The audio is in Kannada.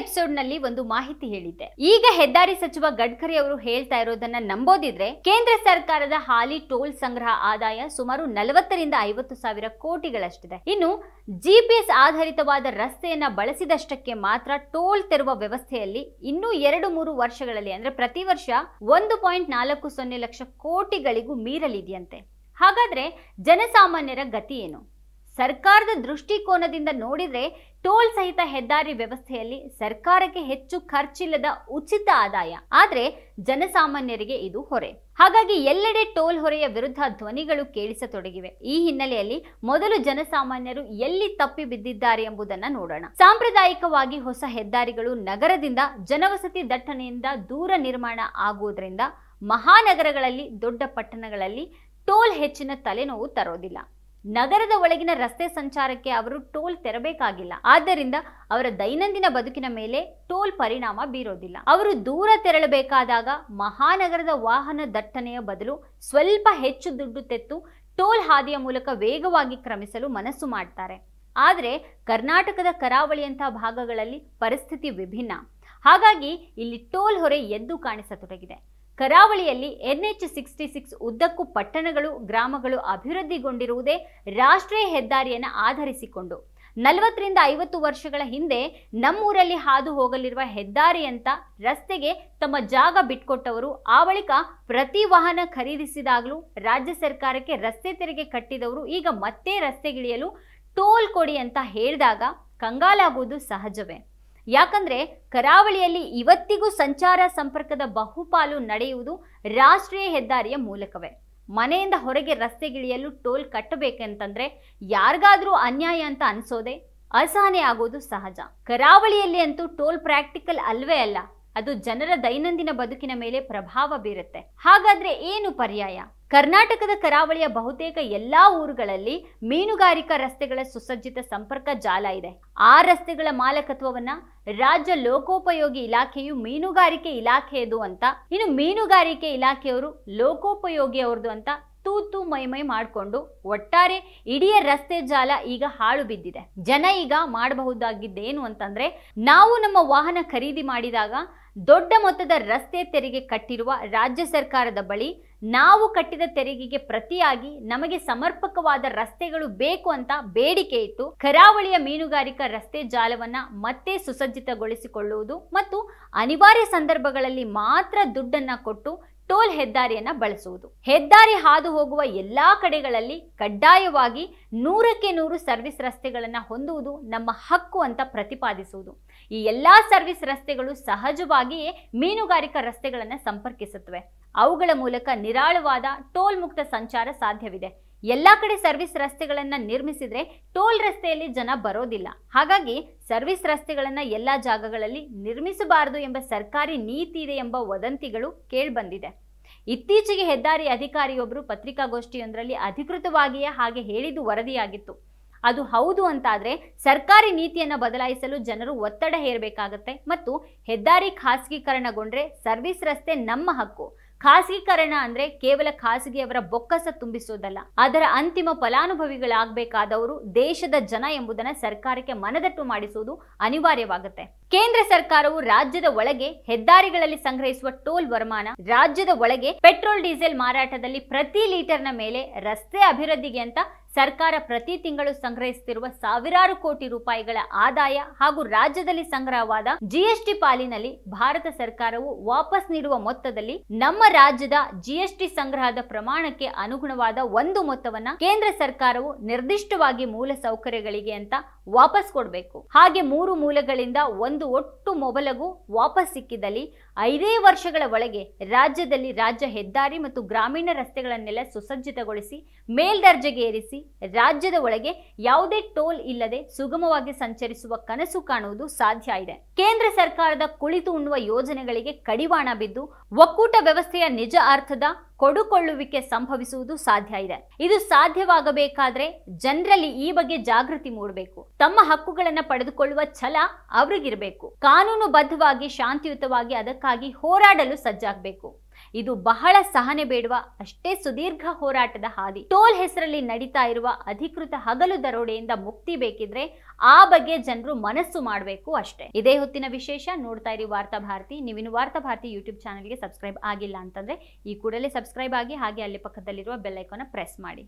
ಎಪಿಸೋಡ್ ನಲ್ಲಿ ಒಂದು ಮಾಹಿತಿ ಹೇಳಿದ್ದೆ ಈಗ ಹೆದ್ದಾರಿ ಸಚಿವ ಗಡ್ಕರಿ ಅವರು ಹೇಳ್ತಾ ಇರೋದನ್ನ ನಂಬೋದಿದ್ರೆ ಕೇಂದ್ರ ಸರ್ಕಾರದ ಹಾಲಿ ಟೋಲ್ ಸಂಗ್ರಹ ಆದಾಯ ಸುಮಾರು ನಲವತ್ತರಿಂದ ಐವತ್ತು ಸಾವಿರ ಕೋಟಿಗಳಷ್ಟಿದೆ ಇನ್ನು ಜಿಪಿಎಸ್ ಆಧಾರಿತವಾದ ರಸ್ತೆಯನ್ನ ಬಳಸಿದಷ್ಟಕ್ಕೆ ಮಾತ್ರ ಟೋಲ್ ತೆರುವ ವ್ಯವಸ್ಥೆಯಲ್ಲಿ ಇನ್ನೂ ಎರಡು ಮೂರು ವರ್ಷಗಳಲ್ಲಿ ಅಂದ್ರೆ ಪ್ರತಿ ವರ್ಷ ಒಂದು ಪಾಯಿಂಟ್ ನಾಲ್ಕು ಸೊನ್ನೆ ಲಕ್ಷ ಕೋಟಿಗಳಿಗೂ ಮೀರಲಿದೆಯಂತೆ ಹಾಗಾದ್ರೆ ಜನಸಾಮಾನ್ಯರ ಗತಿ ಏನು ಸರ್ಕಾರದ ದೃಷ್ಟಿಕೋನದಿಂದ ನೋಡಿದರೆ ಟೋಲ್ ಸಹಿತ ಹೆದ್ದಾರಿ ವ್ಯವಸ್ಥೆಯಲ್ಲಿ ಸರ್ಕಾರಕ್ಕೆ ಹೆಚ್ಚು ಖರ್ಚಿಲ್ಲದ ಉಚಿತ ಆದಾಯ ಆದರೆ ಜನಸಾಮಾನ್ಯರಿಗೆ ಇದು ಹೊರೆ ಹಾಗಾಗಿ ಎಲ್ಲೆಡೆ ಟೋಲ್ ಹೊರೆಯ ವಿರುದ್ಧ ಧ್ವನಿಗಳು ಕೇಳಿಸತೊಡಗಿವೆ ಈ ಹಿನ್ನೆಲೆಯಲ್ಲಿ ಮೊದಲು ಜನಸಾಮಾನ್ಯರು ಎಲ್ಲಿ ತಪ್ಪಿ ಬಿದ್ದಿದ್ದಾರೆ ಎಂಬುದನ್ನು ನೋಡೋಣ ಸಾಂಪ್ರದಾಯಿಕವಾಗಿ ಹೊಸ ಹೆದ್ದಾರಿಗಳು ನಗರದಿಂದ ಜನವಸತಿ ದಟ್ಟಣೆಯಿಂದ ದೂರ ನಿರ್ಮಾಣ ಆಗುವುದರಿಂದ ಮಹಾನಗರಗಳಲ್ಲಿ ದೊಡ್ಡ ಪಟ್ಟಣಗಳಲ್ಲಿ ಟೋಲ್ ಹೆಚ್ಚಿನ ತಲೆನೋವು ತರೋದಿಲ್ಲ ನಗರದ ಒಳಗಿನ ರಸ್ತೆ ಸಂಚಾರಕ್ಕೆ ಅವರು ಟೋಲ್ ತೆರಬೇಕಾಗಿಲ್ಲ ಆದ್ದರಿಂದ ಅವರ ದೈನಂದಿನ ಬದುಕಿನ ಮೇಲೆ ಟೋಲ್ ಪರಿಣಾಮ ಬೀರೋದಿಲ್ಲ ಅವರು ದೂರ ತೆರಳಬೇಕಾದಾಗ ಮಹಾನಗರದ ವಾಹನ ದಟ್ಟಣೆಯ ಬದಲು ಸ್ವಲ್ಪ ಹೆಚ್ಚು ದುಡ್ಡು ತೆತ್ತು ಟೋಲ್ ಹಾದಿಯ ಮೂಲಕ ವೇಗವಾಗಿ ಕ್ರಮಿಸಲು ಮನಸ್ಸು ಮಾಡ್ತಾರೆ ಆದರೆ ಕರ್ನಾಟಕದ ಕರಾವಳಿಯಂತಹ ಭಾಗಗಳಲ್ಲಿ ಪರಿಸ್ಥಿತಿ ವಿಭಿನ್ನ ಹಾಗಾಗಿ ಇಲ್ಲಿ ಟೋಲ್ ಹೊರೆ ಎದ್ದು ಕಾಣಿಸತೊಡಗಿದೆ ಕರಾವಳಿಯಲ್ಲಿ ಎನ್ಎಚ್ ಸಿಕ್ಸ್ಟಿ ಸಿಕ್ಸ್ ಉದ್ದಕ್ಕೂ ಪಟ್ಟಣಗಳು ಗ್ರಾಮಗಳು ಅಭಿವೃದ್ಧಿಗೊಂಡಿರುವುದೇ ರಾಷ್ಟ್ರೀಯ ಹೆದ್ದಾರಿಯನ್ನು ಆಧರಿಸಿಕೊಂಡು ನಲವತ್ತರಿಂದ ಐವತ್ತು ವರ್ಷಗಳ ಹಿಂದೆ ನಮ್ಮೂರಲ್ಲಿ ಹಾದು ಹೋಗಲಿರುವ ಹೆದ್ದಾರಿ ಅಂತ ರಸ್ತೆಗೆ ತಮ್ಮ ಜಾಗ ಬಿಟ್ಕೊಟ್ಟವರು ಆ ಬಳಿಕ ಪ್ರತಿ ವಾಹನ ಖರೀದಿಸಿದಾಗಲೂ ರಾಜ್ಯ ಸರ್ಕಾರಕ್ಕೆ ರಸ್ತೆ ತೆರಿಗೆ ಕಟ್ಟಿದವರು ಈಗ ಮತ್ತೆ ರಸ್ತೆಗಿಳಿಯಲು ಟೋಲ್ ಕೊಡಿ ಅಂತ ಹೇಳಿದಾಗ ಕಂಗಾಲಾಗುವುದು ಸಹಜವೇ ಯಾಕಂದ್ರೆ ಕರಾವಳಿಯಲ್ಲಿ ಇವತ್ತಿಗೂ ಸಂಚಾರ ಸಂಪರ್ಕದ ಬಹುಪಾಲು ನಡೆಯುವುದು ರಾಷ್ಟ್ರೀಯ ಹೆದ್ದಾರಿಯ ಮೂಲಕವೇ ಮನೆಯಿಂದ ಹೊರಗೆ ರಸ್ತೆಗಿಳಿಯಲು ಟೋಲ್ ಕಟ್ಟಬೇಕಂತಂದ್ರೆ ಯಾರಿಗಾದ್ರೂ ಅನ್ಯಾಯ ಅಂತ ಅನ್ಸೋದೆ ಅಸಹನೆ ಆಗೋದು ಸಹಜ ಕರಾವಳಿಯಲ್ಲಿ ಅಂತೂ ಟೋಲ್ ಪ್ರಾಕ್ಟಿಕಲ್ ಅಲ್ವೇ ಅಲ್ಲ ಅದು ಜನರ ದೈನಂದಿನ ಬದುಕಿನ ಮೇಲೆ ಪ್ರಭಾವ ಬೀರುತ್ತೆ ಹಾಗಾದ್ರೆ ಏನು ಪರ್ಯಾಯ ಕರ್ನಾಟಕದ ಕರಾವಳಿಯ ಬಹುತೇಕ ಎಲ್ಲಾ ಊರುಗಳಲ್ಲಿ ಮೀನುಗಾರಿಕಾ ರಸ್ತೆಗಳ ಸುಸಜ್ಜಿತ ಸಂಪರ್ಕ ಜಾಲ ಇದೆ ಆ ರಸ್ತೆಗಳ ಮಾಲಕತ್ವವನ್ನ ರಾಜ್ಯ ಲೋಕೋಪಯೋಗಿ ಇಲಾಖೆಯು ಮೀನುಗಾರಿಕೆ ಇಲಾಖೆಯದು ಅಂತ ಇನ್ನು ಮೀನುಗಾರಿಕೆ ಇಲಾಖೆಯವರು ಲೋಕೋಪಯೋಗಿ ಅವ್ರದ್ದು ಅಂತ ತೂತು ಮೈಮೈ ಮಾಡಿಕೊಂಡು ಒಟ್ಟಾರೆ ಇಡೀ ರಸ್ತೆ ಜಾಲ ಈಗ ಹಾಳು ಬಿದ್ದಿದೆ ಜನ ಈಗ ಮಾಡಬಹುದಾಗಿದ್ದೇನು ಅಂತಂದ್ರೆ ನಾವು ನಮ್ಮ ವಾಹನ ಖರೀದಿ ಮಾಡಿದಾಗ ದೊಡ್ಡ ಮೊತ್ತದ ರಸ್ತೆ ತೆರಿಗೆ ಕಟ್ಟಿರುವ ರಾಜ್ಯ ಸರ್ಕಾರದ ಬಳಿ ನಾವು ಕಟ್ಟಿದ ತೆರಿಗೆಗೆ ಪ್ರತಿಯಾಗಿ ನಮಗೆ ಸಮರ್ಪಕವಾದ ರಸ್ತೆಗಳು ಬೇಕು ಅಂತ ಬೇಡಿಕೆ ಇತ್ತು ಕರಾವಳಿಯ ಮೀನುಗಾರಿಕಾ ರಸ್ತೆ ಜಾಲವನ್ನ ಮತ್ತೆ ಸುಸಜ್ಜಿತಗೊಳಿಸಿಕೊಳ್ಳುವುದು ಮತ್ತು ಅನಿವಾರ್ಯ ಸಂದರ್ಭಗಳಲ್ಲಿ ಮಾತ್ರ ದುಡ್ಡನ್ನ ಕೊಟ್ಟು ಟೋಲ್ ಹೆದ್ದಾರಿಯನ್ನು ಬಳಸುವುದು ಹೆದ್ದಾರಿ ಹಾದು ಹೋಗುವ ಎಲ್ಲಾ ಕಡೆಗಳಲ್ಲಿ ಕಡ್ಡಾಯವಾಗಿ ನೂರಕ್ಕೆ ನೂರು ಸರ್ವಿಸ್ ರಸ್ತೆಗಳನ್ನು ಹೊಂದುವುದು ನಮ್ಮ ಹಕ್ಕು ಅಂತ ಪ್ರತಿಪಾದಿಸುವುದು ಈ ಎಲ್ಲಾ ಸರ್ವಿಸ್ ರಸ್ತೆಗಳು ಸಹಜವಾಗಿಯೇ ಮೀನುಗಾರಿಕಾ ರಸ್ತೆಗಳನ್ನು ಸಂಪರ್ಕಿಸುತ್ತವೆ ಅವುಗಳ ಮೂಲಕ ನಿರಾಳವಾದ ಟೋಲ್ ಮುಕ್ತ ಸಂಚಾರ ಸಾಧ್ಯವಿದೆ ಎಲ್ಲ ಕಡೆ ಸರ್ವಿಸ್ ರಸ್ತೆಗಳನ್ನು ನಿರ್ಮಿಸಿದ್ರೆ ಟೋಲ್ ರಸ್ತೆಯಲ್ಲಿ ಜನ ಬರೋದಿಲ್ಲ ಹಾಗಾಗಿ ಸರ್ವಿಸ್ ರಸ್ತೆಗಳನ್ನು ಎಲ್ಲ ಜಾಗಗಳಲ್ಲಿ ನಿರ್ಮಿಸಬಾರದು ಎಂಬ ಸರ್ಕಾರಿ ನೀತಿ ಇದೆ ಎಂಬ ವದಂತಿಗಳು ಕೇಳಿಬಂದಿದೆ ಇತ್ತೀಚೆಗೆ ಹೆದ್ದಾರಿ ಅಧಿಕಾರಿಯೊಬ್ಬರು ಪತ್ರಿಕಾಗೋಷ್ಠಿಯೊಂದರಲ್ಲಿ ಅಧಿಕೃತವಾಗಿಯೇ ಹಾಗೆ ಹೇಳಿದ್ದು ವರದಿಯಾಗಿತ್ತು ಅದು ಹೌದು ಅಂತಾದರೆ ಸರ್ಕಾರಿ ನೀತಿಯನ್ನು ಬದಲಾಯಿಸಲು ಜನರು ಒತ್ತಡ ಹೇರಬೇಕಾಗತ್ತೆ ಮತ್ತು ಹೆದ್ದಾರಿ ಖಾಸಗೀಕರಣಗೊಂಡ್ರೆ ಸರ್ವಿಸ್ ರಸ್ತೆ ನಮ್ಮ ಹಕ್ಕು ಖಾಸಗೀಕರಣ ಅಂದ್ರೆ ಕೇವಲ ಖಾಸಗಿಯವರ ಬೊಕ್ಕಸ ತುಂಬಿಸುವುದಲ್ಲ ಅದರ ಅಂತಿಮ ಫಲಾನುಭವಿಗಳಾಗಬೇಕಾದವರು ದೇಶದ ಜನ ಎಂಬುದನ್ನು ಸರ್ಕಾರಕ್ಕೆ ಮನದಟ್ಟು ಮಾಡಿಸುವುದು ಅನಿವಾರ್ಯವಾಗುತ್ತೆ ಕೇಂದ್ರ ಸರ್ಕಾರವು ರಾಜ್ಯದ ಒಳಗೆ ಹೆದ್ದಾರಿಗಳಲ್ಲಿ ಸಂಗ್ರಹಿಸುವ ಟೋಲ್ ವರಮಾನ ರಾಜ್ಯದ ಒಳಗೆ ಪೆಟ್ರೋಲ್ ಡೀಸೆಲ್ ಮಾರಾಟದಲ್ಲಿ ಪ್ರತಿ ಲೀಟರ್ನ ಮೇಲೆ ರಸ್ತೆ ಅಭಿವೃದ್ಧಿಗೆ ಅಂತ ಸರ್ಕಾರ ಪ್ರತಿ ತಿಂಗಳು ಸಂಗ್ರಹಿಸುತ್ತಿರುವ ಸಾವಿರಾರು ಕೋಟಿ ರೂಪಾಯಿಗಳ ಆದಾಯ ಹಾಗೂ ರಾಜ್ಯದಲ್ಲಿ ಸಂಗ್ರಹವಾದ ಜಿಎಸ್ಟಿ ಪಾಲಿನಲ್ಲಿ ಭಾರತ ಸರ್ಕಾರವು ವಾಪಸ್ ನೀಡುವ ಮೊತ್ತದಲ್ಲಿ ನಮ್ಮ ರಾಜ್ಯದ ಜಿಎಸ್ಟಿ ಸಂಗ್ರಹದ ಪ್ರಮಾಣಕ್ಕೆ ಅನುಗುಣವಾದ ಒಂದು ಮೊತ್ತವನ್ನ ಕೇಂದ್ರ ಸರ್ಕಾರವು ನಿರ್ದಿಷ್ಟವಾಗಿ ಮೂಲ ಸೌಕರ್ಯಗಳಿಗೆ ಅಂತ ವಾಪಸ್ ಕೊಡಬೇಕು ಹಾಗೆ ಮೂರು ಮೂಲಗಳಿಂದ ಒಂದು ಒಟ್ಟು ಮೊಬಲಗು ವಾಪಸ್ ಸಿಕ್ಕಿದಲ್ಲಿ ಐದೇ ವರ್ಷಗಳ ಒಳಗೆ ರಾಜ್ಯದಲ್ಲಿ ರಾಜ್ಯ ಹೆದ್ದಾರಿ ಮತ್ತು ಗ್ರಾಮೀಣ ರಸ್ತೆಗಳನ್ನೆಲ್ಲ ಸುಸಜ್ಜಿತಗೊಳಿಸಿ ಮೇಲ್ದರ್ಜೆಗೆ ಏರಿಸಿ ರಾಜ್ಯದ ಒಳಗೆ ಯಾವುದೇ ಟೋಲ್ ಇಲ್ಲದೆ ಸುಗಮವಾಗಿ ಸಂಚರಿಸುವ ಕನಸು ಕಾಣುವುದು ಸಾಧ್ಯ ಇದೆ ಕೇಂದ್ರ ಸರ್ಕಾರದ ಕುಳಿತು ಉಣ್ಣುವ ಯೋಜನೆಗಳಿಗೆ ಕಡಿವಾಣ ಬಿದ್ದು ಒಕ್ಕೂಟ ವ್ಯವಸ್ಥೆಯ ನಿಜ ಅರ್ಥದ ಕೊಡುಕೊಳ್ಳುವಿಕೆ ಸಂಭವಿಸುವುದು ಸಾಧ್ಯ ಇದೆ ಇದು ಸಾಧ್ಯವಾಗಬೇಕಾದ್ರೆ ಜನರಲ್ಲಿ ಈ ಬಗ್ಗೆ ಜಾಗೃತಿ ಮೂಡಬೇಕು ತಮ್ಮ ಹಕ್ಕುಗಳನ್ನು ಪಡೆದುಕೊಳ್ಳುವ ಛಲ ಅವರಿಗಿರಬೇಕು ಕಾನೂನುಬದ್ಧವಾಗಿ ಶಾಂತಿಯುತವಾಗಿ ಅದಕ್ಕಾಗಿ ಹೋರಾಡಲು ಸಜ್ಜಾಗಬೇಕು ಇದು ಬಹಳ ಸಹನೆ ಬೇಡುವ ಅಷ್ಟೇ ಸುದೀರ್ಘ ಹೋರಾಟದ ಹಾದಿ ಟೋಲ್ ಹೆಸರಲ್ಲಿ ನಡೀತಾ ಇರುವ ಅಧಿಕೃತ ಹಗಲು ದರೋಡೆಯಿಂದ ಮುಕ್ತಿ ಬೇಕಿದ್ರೆ ಆ ಬಗ್ಗೆ ಜನರು ಮನಸ್ಸು ಮಾಡಬೇಕು ಅಷ್ಟೇ ಇದೇ ಹೊತ್ತಿನ ವಿಶೇಷ ನೋಡ್ತಾ ಇರಿ ವಾರ್ತಾ ಭಾರತಿ ನೀವಿನ್ನು ವಾರ್ತಾ ಭಾರತಿ ಯೂಟ್ಯೂಬ್ ಚಾನಲ್ಗೆ ಸಬ್ಸ್ಕ್ರೈಬ್ ಆಗಿಲ್ಲ ಅಂತಂದ್ರೆ ಈ ಕೂಡಲೇ ಸಬ್ಸ್ಕ್ರೈಬ್ ಆಗಿ ಹಾಗೆ ಅಲ್ಲಿ ಪಕ್ಕದಲ್ಲಿರುವ ಬೆಲ್ಲೈಕೋನ ಪ್ರೆಸ್ ಮಾಡಿ